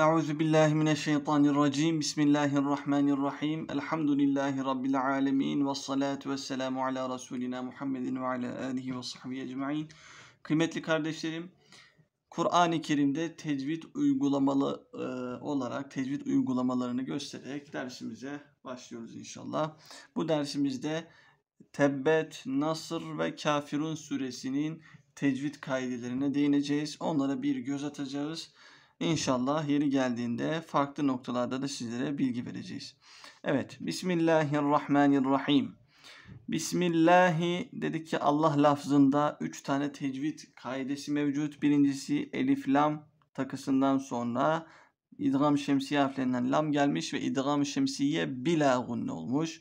Euzu billahi mineşşeytanirracim. Bismillahirrahmanirrahim. Elhamdülillahi rabbil alamin ve salatu vesselamu ala resulina Muhammedin ve ala alihi ve sahbihi ecmaîn. Kıymetli kardeşlerim, Kur'an-ı Kerim'de tecvid uygulamalı e, olarak tecvid uygulamalarını göstererek dersimize başlıyoruz inşallah. Bu dersimizde Tebbet, Nasır ve Kafirun suresinin tecvid kaidelerine değineceğiz. Onlara bir göz atacağız. İnşallah yeri geldiğinde farklı noktalarda da sizlere bilgi vereceğiz. Evet. Bismillahirrahmanirrahim. Bismillahi dedik ki Allah lafzında 3 tane tecvid kaidesi mevcut. Birincisi elif lam takısından sonra idgam şemsiye harflerinden lam gelmiş ve idgam şemsiye bila gunne olmuş.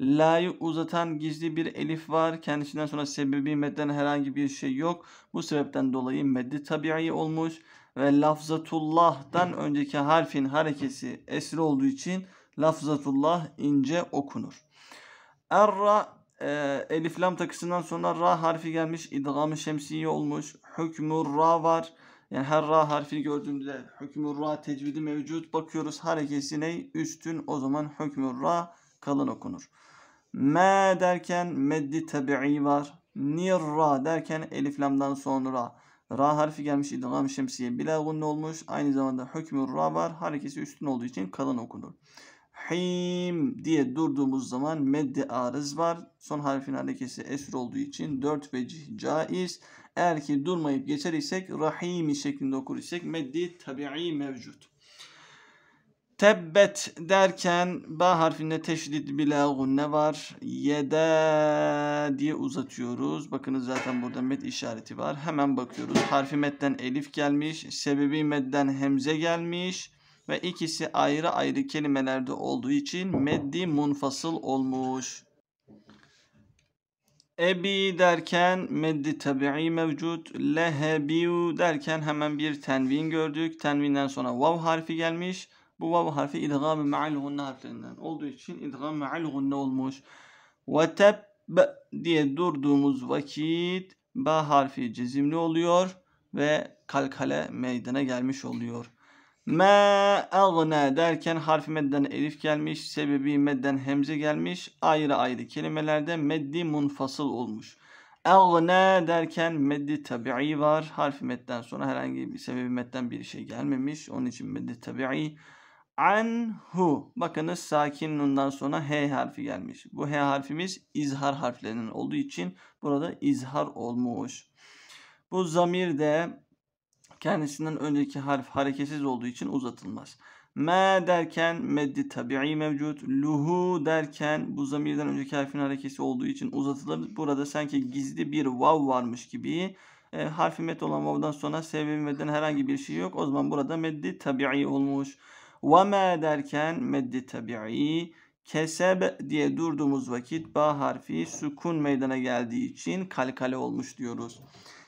La'yı uzatan gizli bir elif var. Kendisinden sonra sebebi medden herhangi bir şey yok. Bu sebepten dolayı meddi tabi'i olmuş. Ve Lafzatullah'dan önceki harfin harekesi esir olduğu için lafzatullah ince okunur. Erra e, elif lam takısından sonra ra harfi gelmiş. İdgamı şemsiye olmuş. Hükmü ra var. Yani her ra harfini gördüğümde hükmü ra tecvidi mevcut. Bakıyoruz harekesi ne? Üstün o zaman hükmü ra kalın okunur. Me derken meddi tabi'i var. Nirra derken eliflamdan sonra ra harfi gelmiş idgam şemsiye bilagun olmuş. Aynı zamanda hükmü ra var. Harekesi üstün olduğu için kalın okunur. Him diye durduğumuz zaman meddi arız var. Son harfin harekesi esir olduğu için dört vecih caiz. Eğer ki durmayıp geçer isek rahimi şeklinde okur isek meddi tabi'i mevcut. Tebbet derken ba harfinde teşdid bila ne var. Yede diye uzatıyoruz. Bakınız zaten burada med işareti var. Hemen bakıyoruz. Harfi metten elif gelmiş. Sebebi medden hemze gelmiş. Ve ikisi ayrı ayrı kelimelerde olduğu için meddi munfasıl olmuş. Ebi derken meddi tabi'i mevcut. Lehebiu derken hemen bir tenvin gördük. Tenvinden sonra vav harfi gelmiş. Bu vav harfi idgam-ı me'al harflerinden olduğu için idgam me'al olmuş. Ve teb diye durduğumuz vakit ba harfi cezimli oluyor ve kalkale meydana gelmiş oluyor. Ma agna derken harfi medden elif gelmiş, sebebi medden hemze gelmiş. Ayrı ayrı kelimelerde meddi munfasıl olmuş. Agna derken meddi tabi'i var. Harfi medden sonra herhangi bir sebebi medden bir şey gelmemiş. Onun için meddi tabi'i. Anhu. Bakınız sakin nundan sonra H harfi gelmiş. Bu H harfimiz izhar harflerinin olduğu için burada izhar olmuş. Bu zamir de kendisinden önceki harf hareketsiz olduğu için uzatılmaz. Me derken meddi tabi'i mevcut. Luhu derken bu zamirden önceki harfin harekesi olduğu için uzatılır. Burada sanki gizli bir vav varmış gibi. E, harfi met olan vav'dan sonra sevimeden herhangi bir şey yok. O zaman burada meddi tabi'i olmuş. Ve ma derken meddi tabi'i keseb diye durduğumuz vakit ba harfi sukun meydana geldiği için kalkale olmuş diyoruz.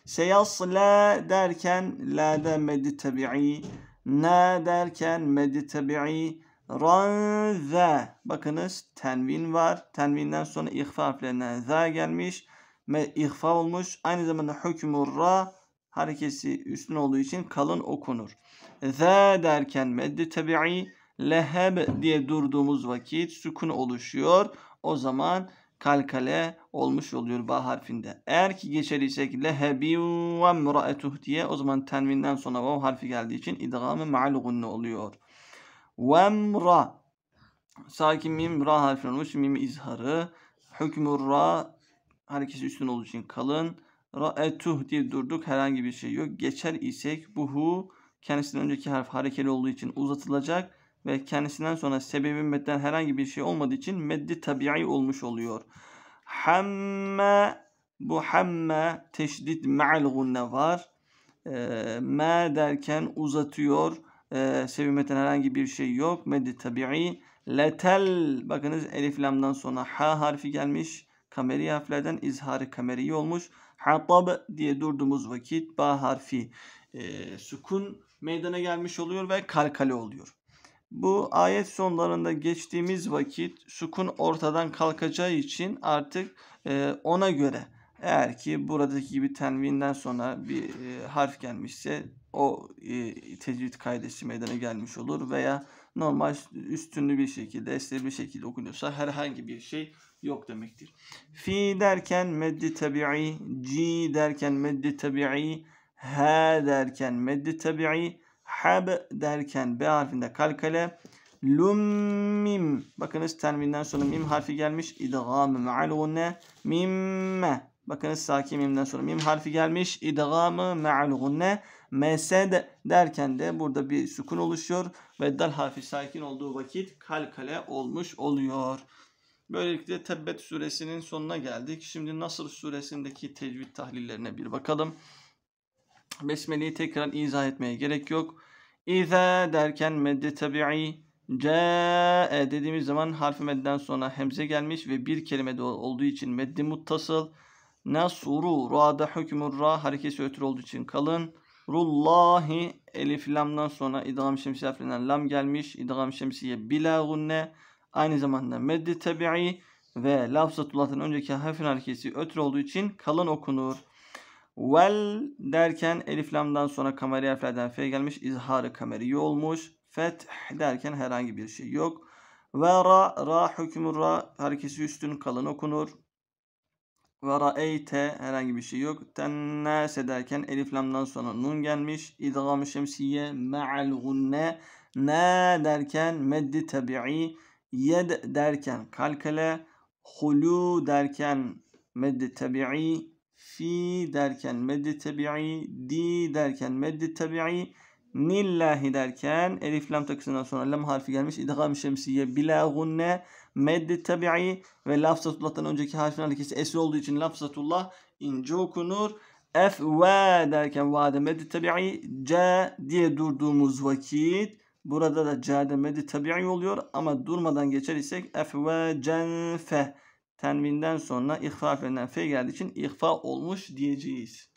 Seyasla derken la da meddi tabi'i na derken meddi tabi'i ranza bakınız tenvin var. Tenvinden sonra ihfa harflerinden za gelmiş. ihfa olmuş. Aynı zamanda hükmü ra harekesi üstün olduğu için kalın okunur. Ze derken meddi tabi'i leheb diye durduğumuz vakit sükun oluşuyor. O zaman kalkale olmuş oluyor ba harfinde. Eğer ki geçer isek lehebi ve mraetuh diye o zaman tenvinden sonra vav harfi geldiği için idgamı ma'al gunne oluyor. Ve mra sakin mim ra harfi olmuş mim izharı hükmü ra harekesi üstün olduğu için kalın Ra'etuh diye durduk. Herhangi bir şey yok. Geçer isek buhu kendisinden önceki harf harekeli olduğu için uzatılacak ve kendisinden sonra sebebi medden herhangi bir şey olmadığı için meddi tabi'i olmuş oluyor. Hamme bu hamme teşdid ma'al gunne var. E, ee, ma derken uzatıyor. E, sebebi herhangi bir şey yok. Meddi tabi'i. Letel bakınız elif lamdan sonra ha harfi gelmiş kameri harflerden izhar kameri olmuş. Hatab diye durduğumuz vakit ba harfi e, sukun meydana gelmiş oluyor ve kalkale oluyor. Bu ayet sonlarında geçtiğimiz vakit sukun ortadan kalkacağı için artık e, ona göre eğer ki buradaki gibi tenvinden sonra bir e, harf gelmişse o e, tecvid kaidesi meydana gelmiş olur veya normal üstünlü bir şekilde, esleri bir şekilde okunuyorsa herhangi bir şey yok demektir. Fi derken meddi tabi'i, ci derken meddi tabi'i, ha derken meddi tabi'i, hab derken b harfinde kalkale, lummim. Bakınız tenvinden sonra mim harfi gelmiş. İdgamı me'algunne mimme. Bakınız sakin mimden sonra mim harfi gelmiş. İdgamı me'algunne mimme. MS de derken de burada bir sükun oluşuyor ve dal harfi sakin olduğu vakit kal kale olmuş oluyor. Böylelikle Tebbet suresinin sonuna geldik. Şimdi Nasr suresindeki tecvid tahlillerine bir bakalım. Besmele'yi tekrar izah etmeye gerek yok. İza derken medde tabi'i Cae dediğimiz zaman harfi medden sonra hemze gelmiş ve bir kelime de olduğu için meddi muttasıl. Nasuru, ra'da hükmü ra harekesi ötürü olduğu için kalın. Rullahi elif lamdan sonra idgam şemsi harflerinden lam gelmiş. İdgam şemsiye bila gunne. Aynı zamanda meddi tabi'i ve lafzatullah'tan önceki harfin harekesi ötür olduğu için kalın okunur. Vel derken elif lamdan sonra kameri harflerden fe gelmiş. İzharı kameri olmuş. Feth derken herhangi bir şey yok. Ve ra, ra hükmü ra harekesi üstün kalın okunur. Ve ra'eyte herhangi bir şey yok. Tennâse derken elif lamdan sonra nun gelmiş. İdgam şemsiye me'al gunne. Ne derken meddi tabi'i. Yed derken kalkale. Hulu derken meddi tabi'i. Fi derken meddi tabi'i. Di derken meddi tabi'i. Nillahi derken elif lam takısından sonra lam harfi gelmiş. İdgam şemsiye bila gunne meddi tabi'i ve lafzatullah'tan önceki harfin harekesi esir olduğu için lafzatullah ince okunur. F ve derken vade meddi tabi'i C diye durduğumuz vakit burada da C'de meddi tabi'i oluyor ama durmadan geçer isek F ve cenfe tenvinden sonra ihfa harflerinden fe geldiği için ihfa olmuş diyeceğiz.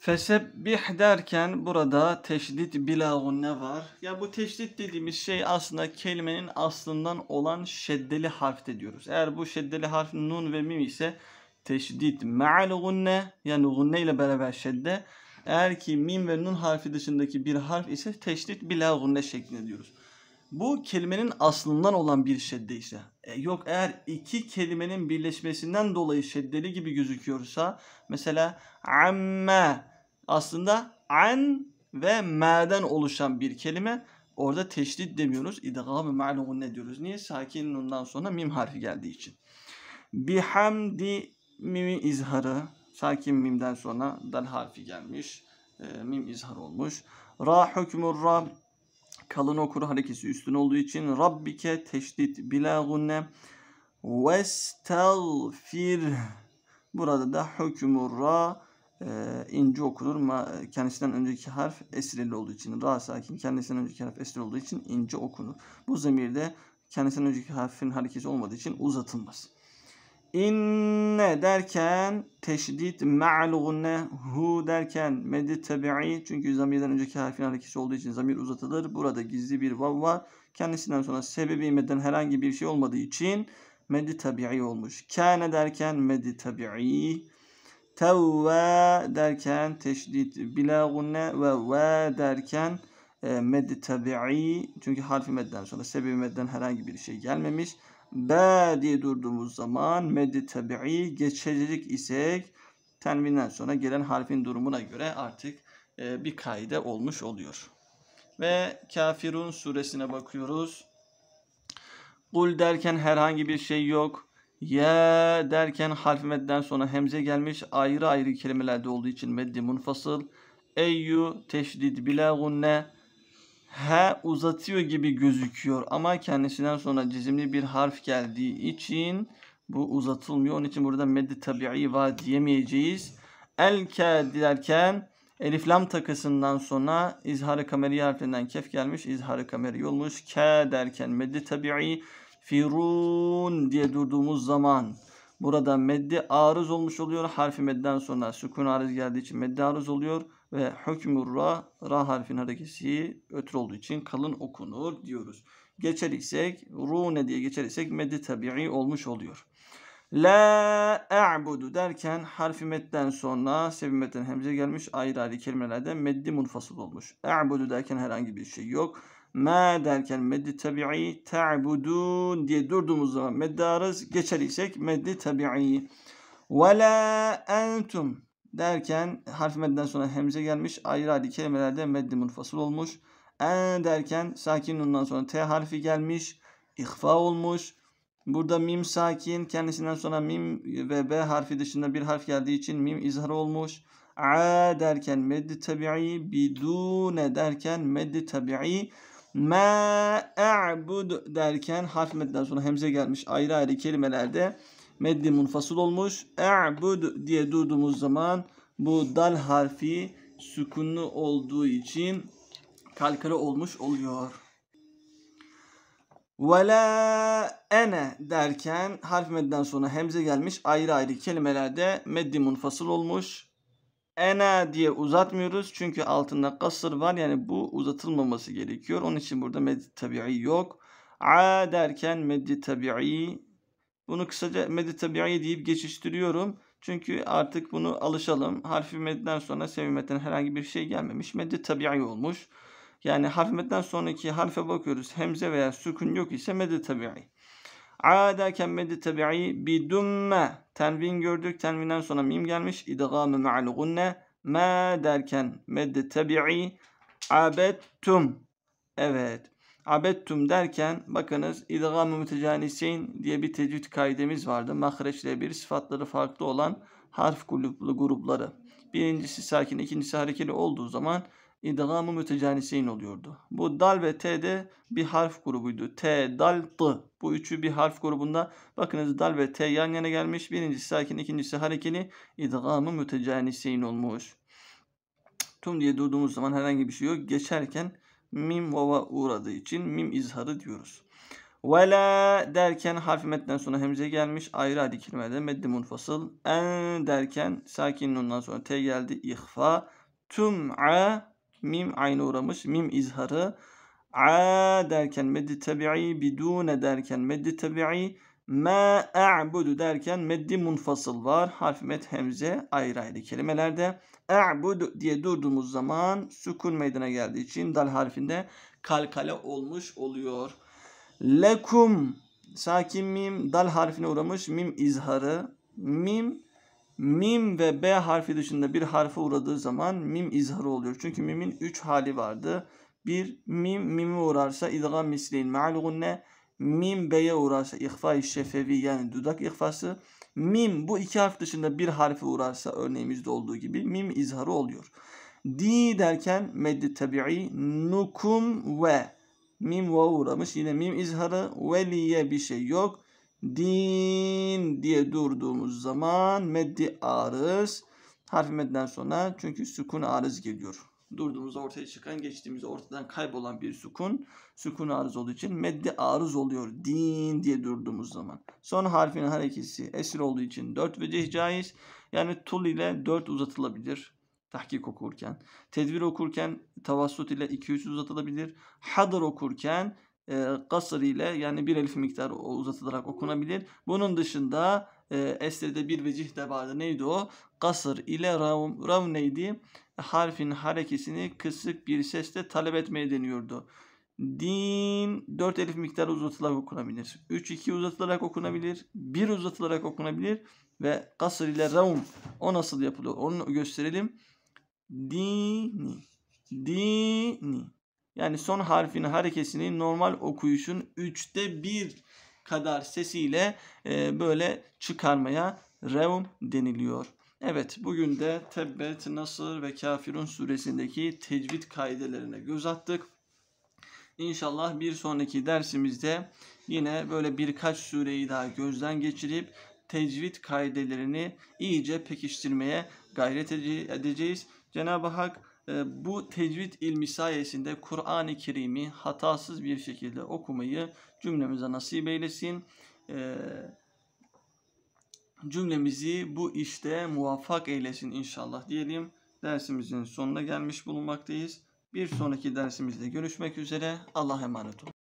Fesebbih derken burada teşdit bilagun ne var? Ya bu teşdit dediğimiz şey aslında kelimenin aslından olan şeddeli harfte diyoruz. Eğer bu şeddeli harf nun ve mim ise teşdit ma'al gunne yani gunne ile beraber şedde. Eğer ki mim ve nun harfi dışındaki bir harf ise teşdit bilagun ne şeklinde diyoruz. Bu kelimenin aslından olan bir şedde ise. E, yok eğer iki kelimenin birleşmesinden dolayı şeddeli gibi gözüküyorsa mesela amme aslında an ve ma'den oluşan bir kelime. Orada teşdid demiyoruz. İdgam-ı ne diyoruz? Niye? Sakin nundan sonra mim harfi geldiği için. Bihamdi mimi izharı. Sakin mimden sonra dal harfi gelmiş. E, mim izhar olmuş. Ra hükmür rab. Kalın okur harekesi üstün olduğu için Rabbike teşdit bila gunne Vestelfir Burada da hükmür ra e, inci okunur. Ma, kendisinden önceki harf esreli olduğu için ra sakin. Kendisinden önceki harf esreli olduğu için ince okunur. Bu zemirde kendisinden önceki harfin hareketi olmadığı için uzatılmaz. İnne derken teşdid, ma'lunne hu derken medi tabi'i çünkü zamirden önceki harfin hareketi olduğu için zamir uzatılır. Burada gizli bir vav var. Kendisinden sonra sebebi meden herhangi bir şey olmadığı için medi tabi'i olmuş. Kâne derken medi tabi'i tevve derken teşdid bilagunne ve ve derken e, med tabi'i çünkü harfi medden sonra sebebi medden herhangi bir şey gelmemiş. Be diye durduğumuz zaman med tabi'i geçecek isek tenvinden sonra gelen harfin durumuna göre artık e, bir kaide olmuş oluyor. Ve Kafirun suresine bakıyoruz. Kul derken herhangi bir şey yok. Ya derken harf medden sonra hemze gelmiş. Ayrı ayrı kelimelerde olduğu için meddi munfasıl. Eyyu teşdid bila gunne. He uzatıyor gibi gözüküyor ama kendisinden sonra cizimli bir harf geldiği için bu uzatılmıyor. Onun için burada meddi tabi'i var diyemeyeceğiz. Elke derken elif lam takısından sonra izhar-ı kameri harflerinden kef gelmiş. i̇zhar kameri olmuş. Ke derken meddi tabi'i Firun diye durduğumuz zaman burada meddi arız olmuş oluyor. Harfi medden sonra sükun arız geldiği için meddi arız oluyor. Ve hükmü ra, ra harfin harekesi ötürü olduğu için kalın okunur diyoruz. Geçer isek rune diye geçer isek meddi tabi'i olmuş oluyor. La e'budu derken harfi medden sonra sevimetten hemze gelmiş ayrı ayrı kelimelerde meddi munfasıl olmuş. E'budu derken herhangi bir şey yok ma derken meddi tabi'i ta'budun diye durduğumuz zaman meddarız. Geçer isek meddi tabi'i. Ve la entum derken harf medden sonra hemze gelmiş. Ayrı ayrı kelimelerde meddi munfasıl olmuş. En derken sakin nundan sonra t harfi gelmiş. ihfa olmuş. Burada mim sakin kendisinden sonra mim ve b harfi dışında bir harf geldiği için mim izhar olmuş. A derken meddi tabi'i bidune derken meddi tabi'i Me e'bud derken harf medden sonra hemze gelmiş ayrı ayrı kelimelerde meddi munfasıl olmuş. E'bud diye durduğumuz zaman bu dal harfi sükunlu olduğu için kalkara olmuş oluyor. Ve la ene derken harf medden sonra hemze gelmiş ayrı ayrı kelimelerde meddi munfasıl olmuş ena diye uzatmıyoruz. Çünkü altında kasır var. Yani bu uzatılmaması gerekiyor. Onun için burada meddi tabi'i yok. A derken meddi tabi'i. Bunu kısaca meddi tabi'i deyip geçiştiriyorum. Çünkü artık bunu alışalım. Harfi medden sonra sevimetten herhangi bir şey gelmemiş. Meddi tabi'i olmuş. Yani harf medden sonraki harfe bakıyoruz. Hemze veya sükun yok ise meddi tabi'i. Ada kemmedi tabi'i bi dumme. Tenvin gördük. Tenvinden sonra mim gelmiş. İdgamı ma'al gunne. Ma derken medde tabi'i abettum. Evet. Abettum derken bakınız idgam-ı mütecanisin diye bir tecvid kaidemiz vardı. Mahreçle bir sıfatları farklı olan harf gruplu grupları. Birincisi sakin, ikincisi harekeli olduğu zaman idgamı mütecaniseyn oluyordu. Bu dal ve t de bir harf grubuydu. T, dal, t. Bu üçü bir harf grubunda. Bakınız dal ve t yan yana gelmiş. Birincisi sakin, ikincisi harekeli. İdgamı mütecaniseyn olmuş. Tüm diye durduğumuz zaman herhangi bir şey yok. Geçerken mim vava uğradığı için mim izharı diyoruz. Vela derken harfi metten sonra hemze gelmiş. Ayrı adı kelimelerde meddi munfasıl. En derken sakin ondan sonra t geldi. İhfa. tüm a mim aynı uğramış. Mim izharı. A derken meddi tabi'i bidune derken meddi tabi'i ma a'budu derken meddi munfasıl var. Harf met hemze ayrı ayrı kelimelerde. A'budu diye durduğumuz zaman sükun meydana geldiği için dal harfinde kalkale olmuş oluyor. Lekum sakin mim dal harfine uğramış mim izharı. Mim mim ve b harfi dışında bir harfe uğradığı zaman mim izharı oluyor. Çünkü mimin 3 hali vardı. Bir mim mimi uğrarsa idgam misliğin ma'lugunne mim b'ye uğrarsa ihfa-i şefevi yani dudak ihfası. Mim bu iki harf dışında bir harfe uğrarsa örneğimizde olduğu gibi mim izharı oluyor. Di derken meddi tabi'i nukum ve mim ve uğramış. Yine mim izharı veliye bir şey yok din diye durduğumuz zaman meddi arız harfi medden sonra çünkü sukun arız geliyor. Durduğumuz ortaya çıkan geçtiğimiz ortadan kaybolan bir sukun, sukun arız olduğu için meddi arız oluyor din diye durduğumuz zaman. Son harfin harekesi esir olduğu için 4 vecih caiz yani tul ile 4 uzatılabilir tahkik okurken. tedbir okurken tavassut ile 2-3 uzatılabilir. Hadar okurken e, kasır ile yani bir elif miktar uzatılarak okunabilir. Bunun dışında e, Esr'de bir vecih de vardı. Neydi o? Kasır ile rav, rav neydi? Harfin harekesini kısık bir sesle talep etmeye deniyordu. Din 4 elif miktarı uzatılarak okunabilir. 3 2 uzatılarak okunabilir. 1 uzatılarak okunabilir ve kasır ile raum o nasıl yapılıyor? Onu gösterelim. Dini dini yani son harfin harekesini normal okuyuşun üçte bir kadar sesiyle e, böyle çıkarmaya revm deniliyor. Evet bugün de Tebbet, Nasır ve Kafirun suresindeki tecvid kaidelerine göz attık. İnşallah bir sonraki dersimizde yine böyle birkaç sureyi daha gözden geçirip tecvid kaidelerini iyice pekiştirmeye gayret edeceğiz. Cenab-ı Hak ee, bu tecvid ilmi sayesinde Kur'an-ı Kerim'i hatasız bir şekilde okumayı cümlemize nasip eylesin. Ee, cümlemizi bu işte muvaffak eylesin inşallah diyelim. Dersimizin sonuna gelmiş bulunmaktayız. Bir sonraki dersimizde görüşmek üzere. Allah'a emanet olun.